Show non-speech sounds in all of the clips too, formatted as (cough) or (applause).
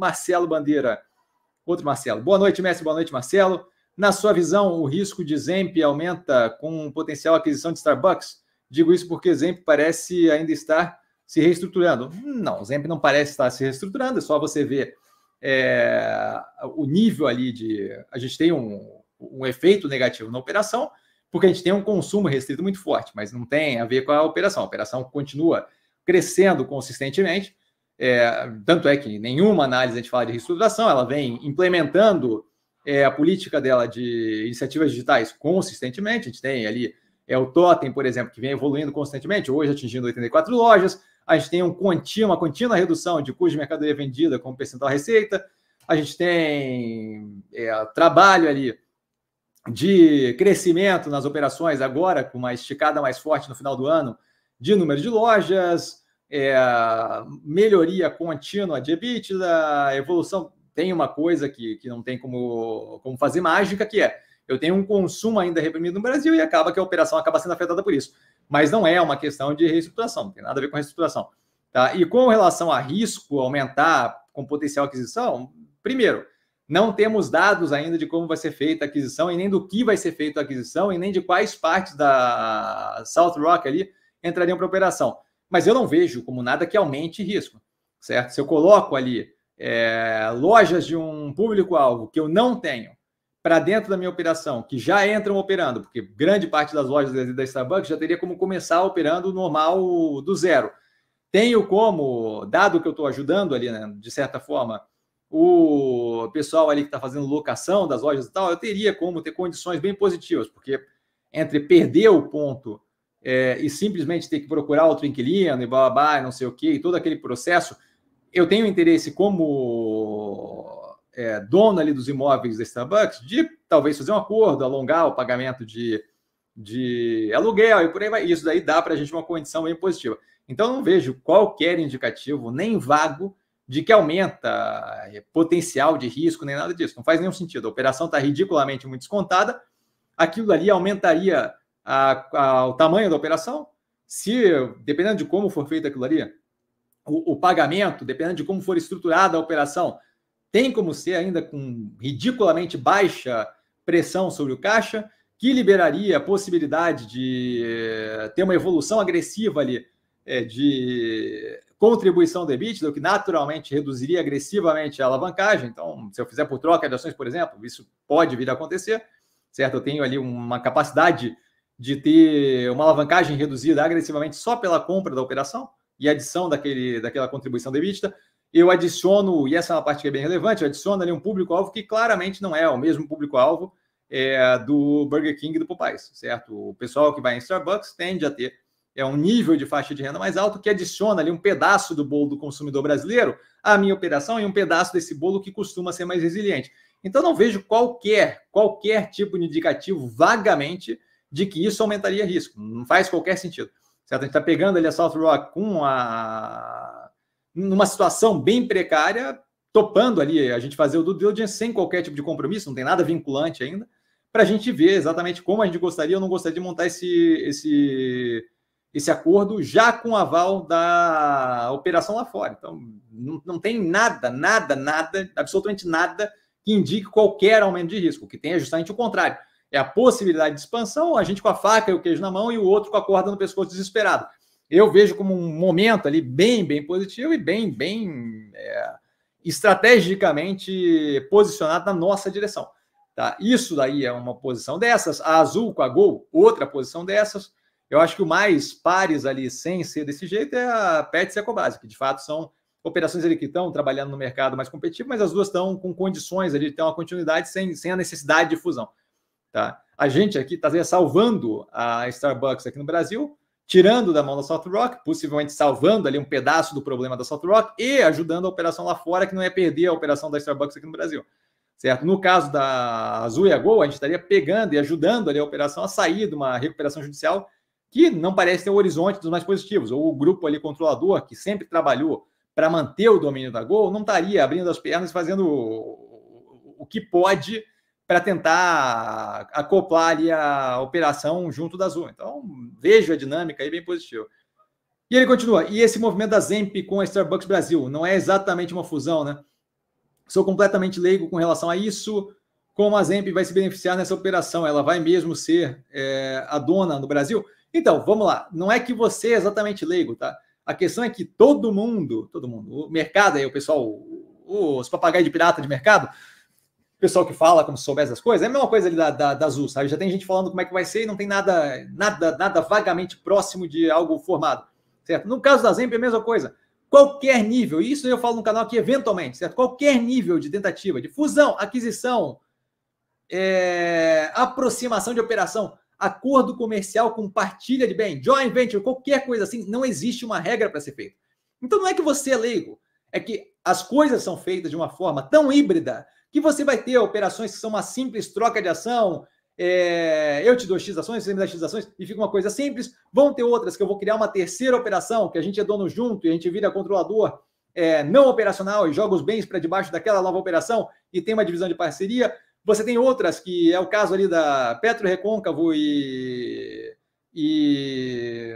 Marcelo Bandeira. Outro Marcelo. Boa noite, mestre. Boa noite, Marcelo. Na sua visão, o risco de Zemp aumenta com potencial aquisição de Starbucks? Digo isso porque Zemp parece ainda estar se reestruturando. Não, Zemp não parece estar se reestruturando, é só você ver é, o nível ali de. A gente tem um, um efeito negativo na operação, porque a gente tem um consumo restrito muito forte, mas não tem a ver com a operação. A operação continua crescendo consistentemente, é, tanto é que nenhuma análise a gente fala de reestruturação, ela vem implementando é, a política dela de iniciativas digitais consistentemente. A gente tem ali é, o Totem, por exemplo, que vem evoluindo constantemente hoje atingindo 84 lojas. A gente tem um contínuo, uma contínua redução de custo de mercadoria vendida como percentual receita. A gente tem é, trabalho ali de crescimento nas operações agora, com uma esticada mais forte no final do ano, de número de lojas, é, melhoria contínua de EBITDA, evolução. Tem uma coisa que, que não tem como, como fazer mágica, que é eu tenho um consumo ainda reprimido no Brasil e acaba que a operação acaba sendo afetada por isso. Mas não é uma questão de reestruturação, não tem nada a ver com reestruturação. Tá? E com relação a risco aumentar com potencial aquisição, primeiro, não temos dados ainda de como vai ser feita a aquisição e nem do que vai ser feita a aquisição e nem de quais partes da South Rock ali entrariam para operação mas eu não vejo como nada que aumente risco, certo? Se eu coloco ali é, lojas de um público-alvo que eu não tenho para dentro da minha operação, que já entram operando, porque grande parte das lojas da Starbucks já teria como começar operando normal do zero. Tenho como, dado que eu estou ajudando ali, né, de certa forma, o pessoal ali que está fazendo locação das lojas e tal, eu teria como ter condições bem positivas, porque entre perder o ponto é, e simplesmente ter que procurar outro inquilino e blá, blá, blá não sei o que, todo aquele processo, eu tenho interesse como é, dono ali dos imóveis da Starbucks de talvez fazer um acordo, alongar o pagamento de, de aluguel e por aí vai. Isso daí dá para a gente uma condição bem positiva. Então, não vejo qualquer indicativo, nem vago, de que aumenta é, potencial de risco, nem nada disso. Não faz nenhum sentido. A operação está ridiculamente muito descontada. Aquilo ali aumentaria a, a, o tamanho da operação, se dependendo de como for feita aquilo ali, o, o, pagamento, dependendo de como for estruturada a operação, tem como ser ainda com ridiculamente baixa pressão sobre o caixa, que liberaria a possibilidade de eh, ter uma evolução agressiva ali eh, de contribuição do EBITDA, o que naturalmente reduziria agressivamente a alavancagem. Então, se eu fizer por troca de ações, por exemplo, isso pode vir a acontecer, certo? Eu tenho ali uma capacidade de ter uma alavancagem reduzida agressivamente só pela compra da operação e adição daquele, daquela contribuição debita, eu adiciono, e essa é uma parte que é bem relevante, eu adiciono ali um público-alvo que claramente não é o mesmo público-alvo é, do Burger King e do Popeyes, certo? O pessoal que vai em Starbucks tende a ter é um nível de faixa de renda mais alto que adiciona ali um pedaço do bolo do consumidor brasileiro à minha operação e um pedaço desse bolo que costuma ser mais resiliente. Então não vejo qualquer qualquer tipo de indicativo vagamente de que isso aumentaria risco. Não faz qualquer sentido. Certo? A gente está pegando ali a South Rock com a numa situação bem precária, topando ali a gente fazer o due diligence sem qualquer tipo de compromisso, não tem nada vinculante ainda, para a gente ver exatamente como a gente gostaria ou não gostaria de montar esse, esse, esse acordo já com aval da operação lá fora. Então, não, não tem nada, nada, nada, absolutamente nada que indique qualquer aumento de risco. O que tem é justamente o contrário é a possibilidade de expansão, a gente com a faca e o queijo na mão e o outro com a corda no pescoço desesperado. Eu vejo como um momento ali bem, bem positivo e bem, bem é, estrategicamente posicionado na nossa direção. Tá? Isso daí é uma posição dessas. A azul com a gol, outra posição dessas. Eu acho que o mais pares ali, sem ser desse jeito, é a Pets e a Cobase, que de fato são operações ali que estão trabalhando no mercado mais competitivo, mas as duas estão com condições ali de ter uma continuidade sem, sem a necessidade de fusão. Tá? A gente aqui está salvando a Starbucks aqui no Brasil, tirando da mão da South Rock, possivelmente salvando ali um pedaço do problema da South Rock e ajudando a operação lá fora, que não é perder a operação da Starbucks aqui no Brasil. Certo? No caso da Azul e a Gol, a gente estaria pegando e ajudando ali a operação a sair de uma recuperação judicial que não parece ter o um horizonte dos mais positivos, ou o grupo ali controlador, que sempre trabalhou para manter o domínio da Gol, não estaria abrindo as pernas e fazendo o que pode para tentar acoplar ali a operação junto da Azul. Então, vejo a dinâmica aí bem positiva. E ele continua, e esse movimento da Zemp com a Starbucks Brasil não é exatamente uma fusão, né? Sou completamente leigo com relação a isso. Como a Zemp vai se beneficiar nessa operação? Ela vai mesmo ser é, a dona no Brasil? Então, vamos lá. Não é que você é exatamente leigo, tá? A questão é que todo mundo, todo mundo, o mercado aí, o pessoal, os papagaios de pirata de mercado, pessoal que fala como se soubesse as coisas, é a mesma coisa ali da, da, da Azul, sabe? Já tem gente falando como é que vai ser e não tem nada, nada, nada vagamente próximo de algo formado, certo? No caso da Zemp é a mesma coisa. Qualquer nível, isso eu falo no canal aqui eventualmente, certo? Qualquer nível de tentativa, de fusão, aquisição, é, aproximação de operação, acordo comercial com partilha de bem, joint venture, qualquer coisa assim, não existe uma regra para ser feita. Então não é que você é leigo, é que as coisas são feitas de uma forma tão híbrida que você vai ter operações que são uma simples troca de ação, é, eu te dou X ações, você me dá X ações, e fica uma coisa simples. Vão ter outras que eu vou criar uma terceira operação, que a gente é dono junto e a gente vira controlador é, não operacional e joga os bens para debaixo daquela nova operação e tem uma divisão de parceria. Você tem outras, que é o caso ali da Petro Recôncavo e, e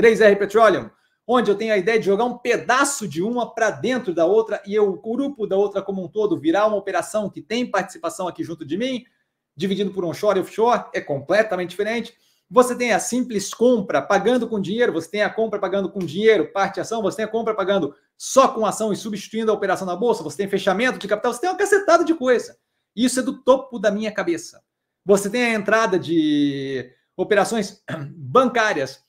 3R Petroleum, onde eu tenho a ideia de jogar um pedaço de uma para dentro da outra e eu, o grupo da outra como um todo virar uma operação que tem participação aqui junto de mim, dividido por onshore e offshore, é completamente diferente. Você tem a simples compra pagando com dinheiro, você tem a compra pagando com dinheiro, parte ação, você tem a compra pagando só com ação e substituindo a operação na bolsa, você tem fechamento de capital, você tem uma cacetada de coisa. Isso é do topo da minha cabeça. Você tem a entrada de operações (clears throat) bancárias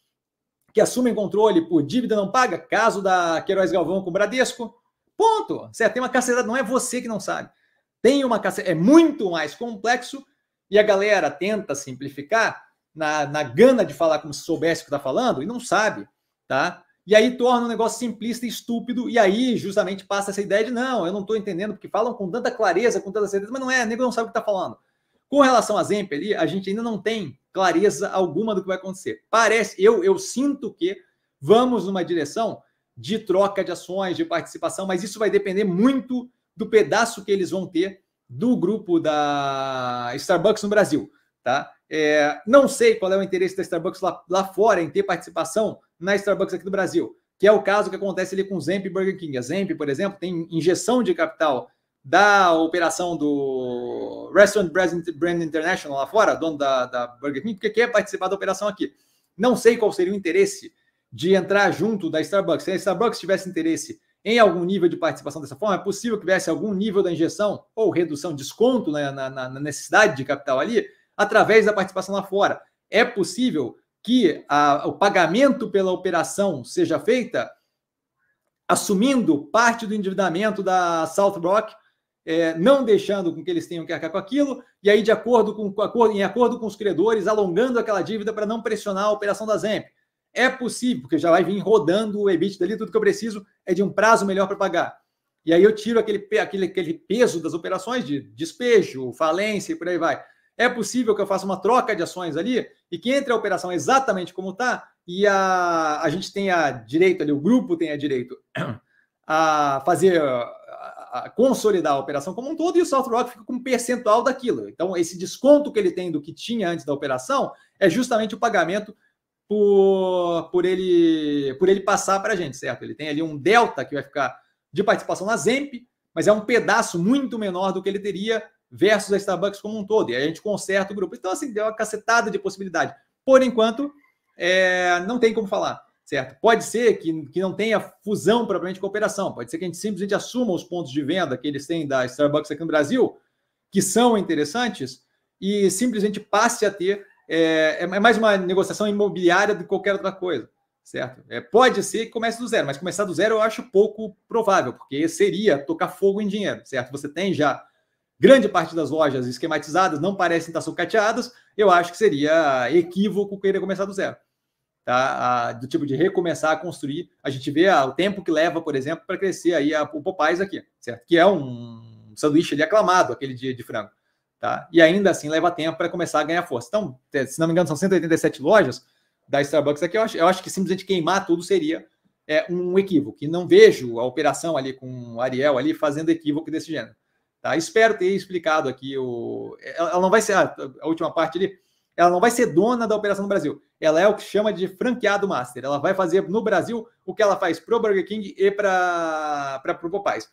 que assumem controle por dívida não paga, caso da Queiroz Galvão com o Bradesco. Ponto. Certo? Tem uma cacetada, não é você que não sabe. Tem uma cacetada, é muito mais complexo e a galera tenta simplificar na, na gana de falar como se soubesse o que está falando e não sabe, tá? E aí torna o negócio simplista e estúpido, e aí justamente passa essa ideia de não, eu não estou entendendo, porque falam com tanta clareza, com tanta certeza, mas não é, nego não sabe o que está falando. Com relação a Zemp ali, a gente ainda não tem clareza alguma do que vai acontecer. Parece, eu, eu sinto que vamos numa direção de troca de ações, de participação, mas isso vai depender muito do pedaço que eles vão ter do grupo da Starbucks no Brasil, tá? É, não sei qual é o interesse da Starbucks lá, lá fora em ter participação na Starbucks aqui do Brasil, que é o caso que acontece ali com o Zemp e Burger King. A Zemp, por exemplo, tem injeção de capital da operação do Restaurant Brand International lá fora, dono da, da Burger King, porque quer participar da operação aqui. Não sei qual seria o interesse de entrar junto da Starbucks. Se a Starbucks tivesse interesse em algum nível de participação dessa forma, é possível que tivesse algum nível da injeção ou redução, desconto né, na, na, na necessidade de capital ali, através da participação lá fora. É possível que a, o pagamento pela operação seja feita assumindo parte do endividamento da South é, não deixando com que eles tenham que arcar com aquilo, e aí, de acordo com, em acordo com os credores, alongando aquela dívida para não pressionar a operação da ZEMP. É possível, porque já vai vir rodando o EBIT dali, tudo que eu preciso é de um prazo melhor para pagar. E aí eu tiro aquele, aquele, aquele peso das operações de despejo, falência e por aí vai. É possível que eu faça uma troca de ações ali e que entre a operação exatamente como está e a, a gente tenha direito ali, o grupo tenha direito a fazer consolidar a operação como um todo e o South Rock fica com um percentual daquilo. Então, esse desconto que ele tem do que tinha antes da operação é justamente o pagamento por, por, ele, por ele passar para a gente, certo? Ele tem ali um delta que vai ficar de participação na ZEMP, mas é um pedaço muito menor do que ele teria versus a Starbucks como um todo. E a gente conserta o grupo. Então, assim, deu uma cacetada de possibilidade. Por enquanto, é, não tem como falar certo? Pode ser que, que não tenha fusão propriamente de cooperação. pode ser que a gente simplesmente assuma os pontos de venda que eles têm da Starbucks aqui no Brasil, que são interessantes, e simplesmente passe a ter. É, é mais uma negociação imobiliária do que qualquer outra coisa, certo? É, pode ser que comece do zero, mas começar do zero eu acho pouco provável, porque seria tocar fogo em dinheiro, certo? Você tem já grande parte das lojas esquematizadas, não parecem estar sucateadas, eu acho que seria equívoco querer começar do zero tá? A, do tipo de recomeçar a construir. A gente vê a, ah, o tempo que leva, por exemplo, para crescer aí a, o Popais aqui, certo? Que é um sanduíche ali aclamado, aquele de, de frango. Tá? E ainda assim leva tempo para começar a ganhar força. Então, se não me engano, são 187 lojas da Starbucks aqui. Eu acho, eu acho que simplesmente queimar tudo seria é, um equívoco. E não vejo a operação ali com o Ariel ali fazendo equívoco desse gênero. Tá? Espero ter explicado aqui o. Ela não vai ser a, ah, a última parte ali. Ela não vai ser dona da operação no Brasil. Ela é o que chama de franqueado master. Ela vai fazer no Brasil o que ela faz pro Burger King e para o Popeyes.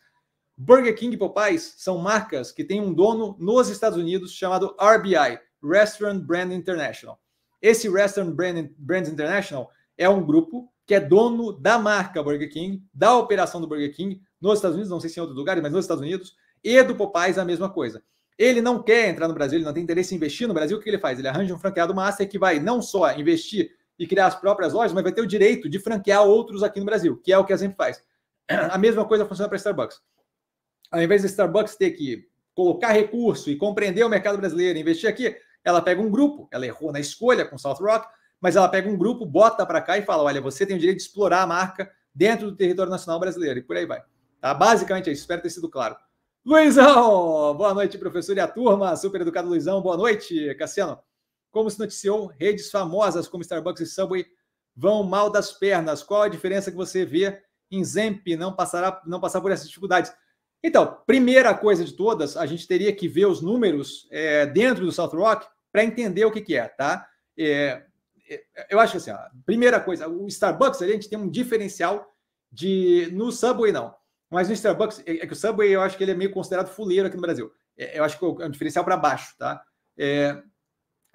Burger King e Popeyes são marcas que têm um dono nos Estados Unidos chamado RBI, Restaurant Brand International. Esse Restaurant Brand, Brand International é um grupo que é dono da marca Burger King, da operação do Burger King nos Estados Unidos, não sei se em outros lugares, mas nos Estados Unidos, e do Popeyes a mesma coisa. Ele não quer entrar no Brasil, ele não tem interesse em investir no Brasil. O que ele faz? Ele arranja um franqueado master que vai não só investir e criar as próprias lojas, mas vai ter o direito de franquear outros aqui no Brasil, que é o que a Zemp faz. A mesma coisa funciona para a Starbucks. Ao invés da Starbucks ter que colocar recurso e compreender o mercado brasileiro, investir aqui, ela pega um grupo, ela errou na escolha com South Rock, mas ela pega um grupo, bota para cá e fala: olha, você tem o direito de explorar a marca dentro do território nacional brasileiro, e por aí vai. Tá? Basicamente é isso, espero ter sido claro. Luizão, boa noite, professor e a turma. Super educado Luizão, boa noite. Cassiano, como se noticiou, redes famosas como Starbucks e Subway vão mal das pernas. Qual a diferença que você vê em Zemp não, passará, não passar por essas dificuldades? Então, primeira coisa de todas, a gente teria que ver os números é, dentro do South Rock para entender o que, que é, tá? É, é eu acho que assim, a primeira coisa, o Starbucks ali, a gente tem um diferencial de no Subway não. Mas no Starbucks, é, é que o Subway eu acho que ele é meio considerado fuleiro aqui no Brasil. É, eu acho que é, é um diferencial para baixo, tá? É,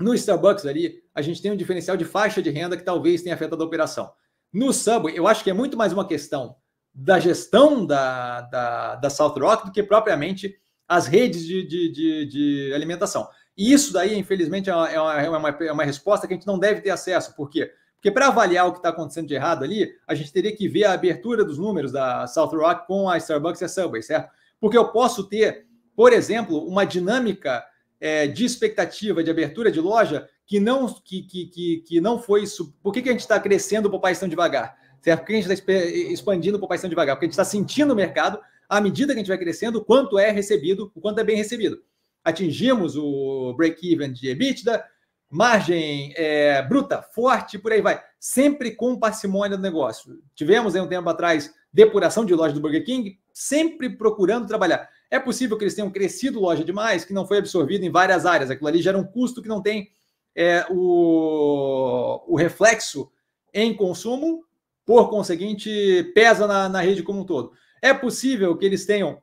no Starbucks ali, a gente tem um diferencial de faixa de renda que talvez tenha afetado a operação. No Subway, eu acho que é muito mais uma questão da gestão da, da, da South Rock do que propriamente as redes de, de, de, de alimentação. E isso daí, infelizmente, é uma, é uma, é uma é resposta que a gente não deve ter acesso, porque quê? Porque para avaliar o que está acontecendo de errado ali, a gente teria que ver a abertura dos números da South Rock com a Starbucks e a Subway, certo? Porque eu posso ter, por exemplo, uma dinâmica é, de expectativa de abertura de loja que não, que, que, que, que não foi. isso Por que, que a gente está crescendo o país tão devagar? Certo? Por que a gente está expandindo o país tão devagar? Porque a gente está sentindo o mercado, à medida que a gente vai crescendo, quanto é recebido, o quanto é bem recebido. Atingimos o break-even de EBITDA, margem é, bruta, forte, por aí vai. Sempre com parcimônia do negócio. Tivemos aí um tempo atrás depuração de loja do Burger King, sempre procurando trabalhar. É possível que eles tenham crescido loja demais, que não foi absorvido em várias áreas. Aquilo ali gera um custo que não tem é, o, o reflexo em consumo, por conseguinte, pesa na, na rede como um todo. É possível que eles tenham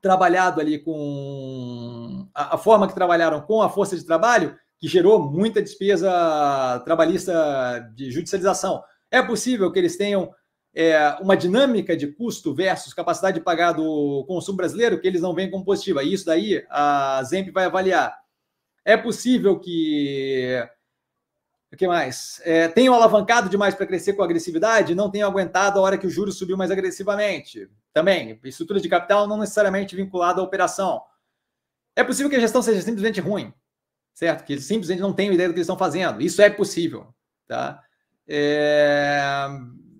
trabalhado ali com a, a forma que trabalharam com a força de trabalho que gerou muita despesa trabalhista de judicialização. É possível que eles tenham é, uma dinâmica de custo versus capacidade de pagar do consumo brasileiro que eles não veem como positiva. E isso daí a ZEMP vai avaliar. É possível que. O que mais? É, tenham alavancado demais para crescer com agressividade, não tenham aguentado a hora que o juros subiu mais agressivamente. Também, estrutura de capital não necessariamente vinculada à operação. É possível que a gestão seja simplesmente ruim certo? Que eles simplesmente não têm ideia do que eles estão fazendo. Isso é possível, tá? É...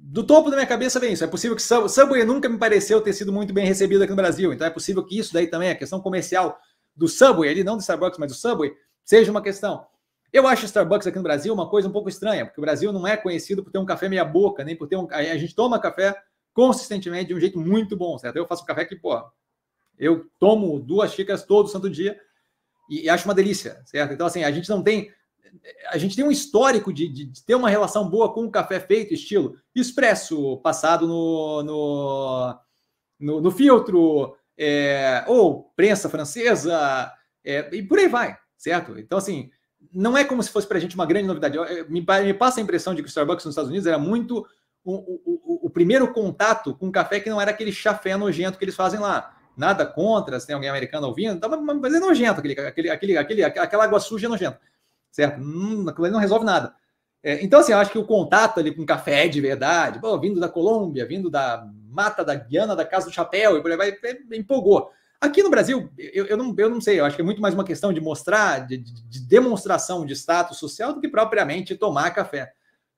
Do topo da minha cabeça vem isso. É possível que Subway nunca me pareceu ter sido muito bem recebido aqui no Brasil. Então é possível que isso daí também, a questão comercial do Subway, ali não do Starbucks, mas do Subway, seja uma questão. Eu acho Starbucks aqui no Brasil uma coisa um pouco estranha, porque o Brasil não é conhecido por ter um café meia boca, nem por ter um. A gente toma café consistentemente de um jeito muito bom, certo? Eu faço um café que, pô, eu tomo duas xícaras todo santo dia e, e, acho uma delícia, certo? Então, assim, a gente não tem. A gente tem um histórico de, de, de ter uma relação boa com o café feito, estilo expresso, passado no, no, no, no filtro, é, ou prensa francesa, é, e por aí vai, certo? Então, assim, não é como se fosse para a gente uma grande novidade. Me, me, passa a impressão de que o Starbucks nos Estados Unidos era muito o, o, o, o primeiro contato com café que não era aquele chafé nojento que eles fazem lá Nada contra, se tem alguém americano ouvindo, tá, mas é nojento, aquele, aquele, aquele, aquele, aquela água suja é nojento, certo? Hum, aquilo ali não resolve nada. É, então, assim, eu acho que o contato ali com café de verdade, vindo da Colômbia, vindo da mata da Guiana, da Casa do Chapéu, e por aí vai, é, empolgou. Aqui no Brasil, eu, eu, não, eu não sei, eu acho que é muito mais uma questão de mostrar, de, de demonstração de status social do que propriamente tomar café.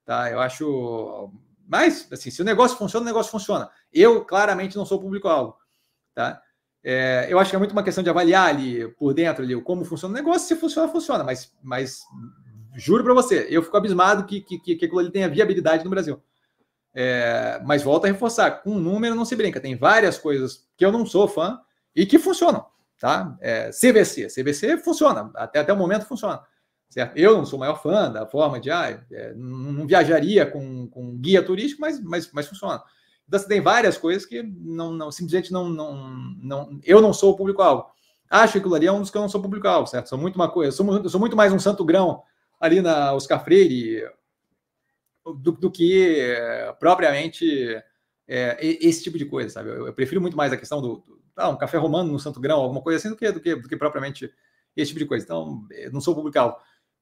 Tá? Eu acho. Mas, assim, se o negócio funciona, o negócio funciona. Eu claramente não sou público-alvo. Tá? É, eu acho que é muito uma questão de avaliar ali por dentro ali como funciona o negócio. Se funciona, funciona, mas, mas juro para você, eu fico abismado que, que, que aquilo ali tenha viabilidade no Brasil. É, mas volta a reforçar: com um número não se brinca, tem várias coisas que eu não sou fã e que funcionam. Tá? É, CVC, CVC funciona, até, até o momento funciona. Certo? Eu não sou o maior fã da forma de ah, é, não viajaria com, com guia turístico, mas, mas, mas funciona. Então, você assim, tem várias coisas que não, não simplesmente não, não, não, eu não sou o público-alvo. Acho que aquilo ali é um dos que eu não sou público-alvo, certo? Sou muito uma coisa, sou, sou, muito mais um santo grão ali na Oscar Freire do, do que é, propriamente é, esse tipo de coisa, sabe? Eu, eu prefiro muito mais a questão do, do ah, um café romano no santo grão, alguma coisa assim, do que, do que, do que propriamente esse tipo de coisa. Então, não sou público-alvo.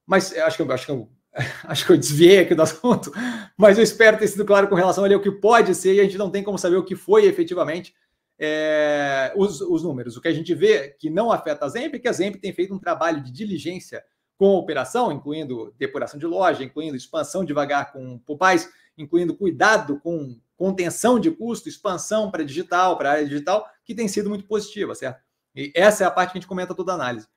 Mas eh, acho que, acho que (laughs) acho que eu desviei aqui do assunto, (laughs) mas eu espero ter sido claro com relação ali ao que pode ser, e a gente não tem como saber o que foi efetivamente é, os, os, números. O que a gente vê que não afeta a Zemp é que a Zemp tem feito um trabalho de diligência com a operação, incluindo depuração de loja, incluindo expansão devagar com Popais, incluindo cuidado com contenção de custo, expansão para digital, para área digital, que tem sido muito positiva, certo? E essa é a parte que a gente comenta toda a análise.